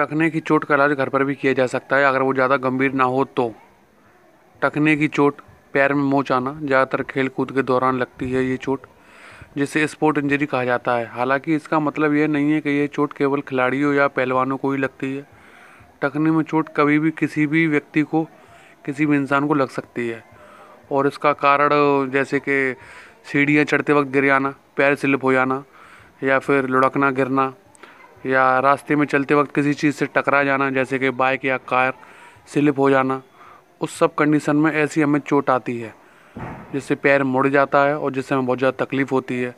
टकने की चोट का इलाज घर पर भी किया जा सकता है अगर वो ज़्यादा गंभीर ना हो तो टकने की चोट पैर में मोच आना ज़्यादातर खेल कूद के दौरान लगती है ये चोट जिसे स्पोर्ट इंजरी कहा जाता है हालांकि इसका मतलब यह नहीं है कि यह चोट केवल खिलाड़ियों या पहलवानों को ही लगती है टकने में चोट कभी भी किसी भी व्यक्ति को किसी भी इंसान को लग सकती है और इसका कारण जैसे कि सीढ़ियाँ चढ़ते वक्त गिर जाना पैर स्लिप हो जाना या फिर लुढ़कना गिरना या रास्ते में चलते वक्त किसी चीज़ से टकरा जाना जैसे कि बाइक या कार स्लिप हो जाना उस सब कंडीशन में ऐसी हमें चोट आती है जिससे पैर मुड़ जाता है और जिससे हमें बहुत ज़्यादा तकलीफ़ होती है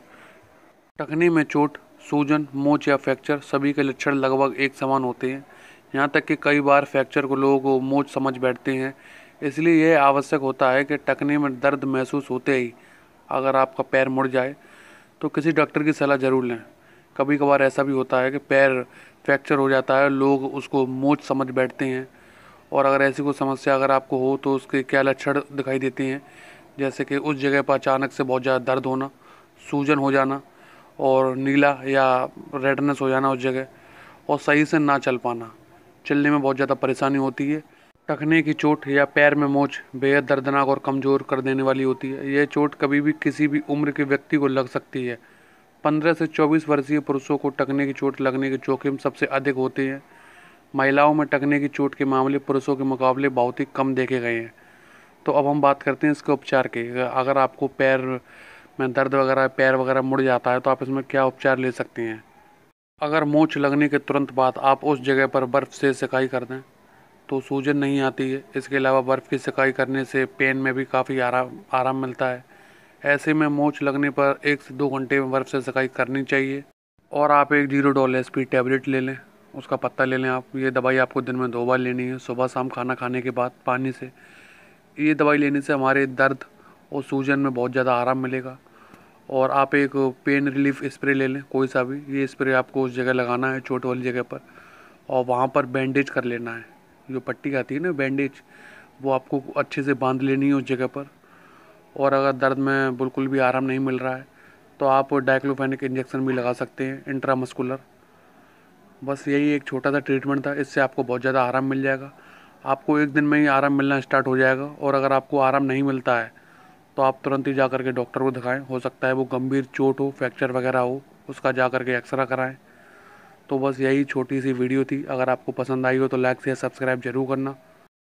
टकने में चोट सूजन मोच या फ्रैक्चर सभी के लक्षण लगभग एक समान होते हैं यहाँ तक कि कई बार फ्रैक्चर को लोगों को मोच समझ बैठते हैं इसलिए यह आवश्यक होता है कि टकने में दर्द महसूस होते ही अगर आपका पैर मुड़ जाए तो किसी डॉक्टर की सलाह ज़रूर लें कभी कभार ऐसा भी होता है कि पैर फ्रैक्चर हो जाता है लोग उसको मोच समझ बैठते हैं और अगर ऐसी कोई समस्या अगर आपको हो तो उसके क्या लक्षण दिखाई देते हैं जैसे कि उस जगह पर अचानक से बहुत ज़्यादा दर्द होना सूजन हो जाना और नीला या रेडनेस हो जाना उस जगह और सही से ना चल पाना चलने में बहुत ज़्यादा परेशानी होती है टखने की चोट या पैर में मोच बेहद दर्दनाक और कमज़ोर कर देने वाली होती है यह चोट कभी भी किसी भी उम्र के व्यक्ति को लग सकती है पंद्रह से चौबीस वर्षीय पुरुषों को टकने की चोट लगने के जोखिम सबसे अधिक होते हैं महिलाओं में टकने की चोट के मामले पुरुषों के मुकाबले बहुत ही कम देखे गए हैं तो अब हम बात करते हैं इसके उपचार के अगर आपको पैर में दर्द वगैरह पैर वगैरह मुड़ जाता है तो आप इसमें क्या उपचार ले सकते हैं अगर मोच लगने के तुरंत बाद आप उस जगह पर बर्फ़ से सिकाई कर दें तो सूजन नहीं आती है इसके अलावा बर्फ़ की सिकाई करने से पेन में भी काफ़ी आराम आराम मिलता है ऐसे में मोच लगने पर एक से दो घंटे में बर्फ़ से सकाई करनी चाहिए और आप एक Zerodol S P tablet ले लें उसका पत्ता ले लें आप ये दवाई आपको दिन में दो बार लेनी है सुबह शाम खाना खाने के बाद पानी से ये दवाई लेने से हमारे दर्द और सूजन में बहुत ज़्यादा आराम मिलेगा और आप एक पेन रिलीफ स्प्रे ले लें कोई सा भी ये स्प्रे आपको उस जगह लगाना है चोट वाली जगह पर और वहाँ पर बैंडेज कर लेना है जो पट्टी आती है ना बैंडेज वो आपको अच्छे से बांध लेनी है उस जगह पर और अगर दर्द में बिल्कुल भी आराम नहीं मिल रहा है तो आप डाइक्लोफेनिक इंजेक्शन भी लगा सकते हैं इंट्रामस्कुलर बस यही एक छोटा सा ट्रीटमेंट था इससे आपको बहुत ज़्यादा आराम मिल जाएगा आपको एक दिन में ही आराम मिलना स्टार्ट हो जाएगा और अगर आपको आराम नहीं मिलता है तो आप तुरंत ही जा कर के डॉक्टर को दिखाएं हो सकता है वो गंभीर चोट हो फ्रैक्चर वगैरह हो उसका जा कर के एक्सरा कराएं तो बस यही छोटी सी वीडियो थी अगर आपको पसंद आई हो तो लाइक शेयर सब्सक्राइब जरूर करना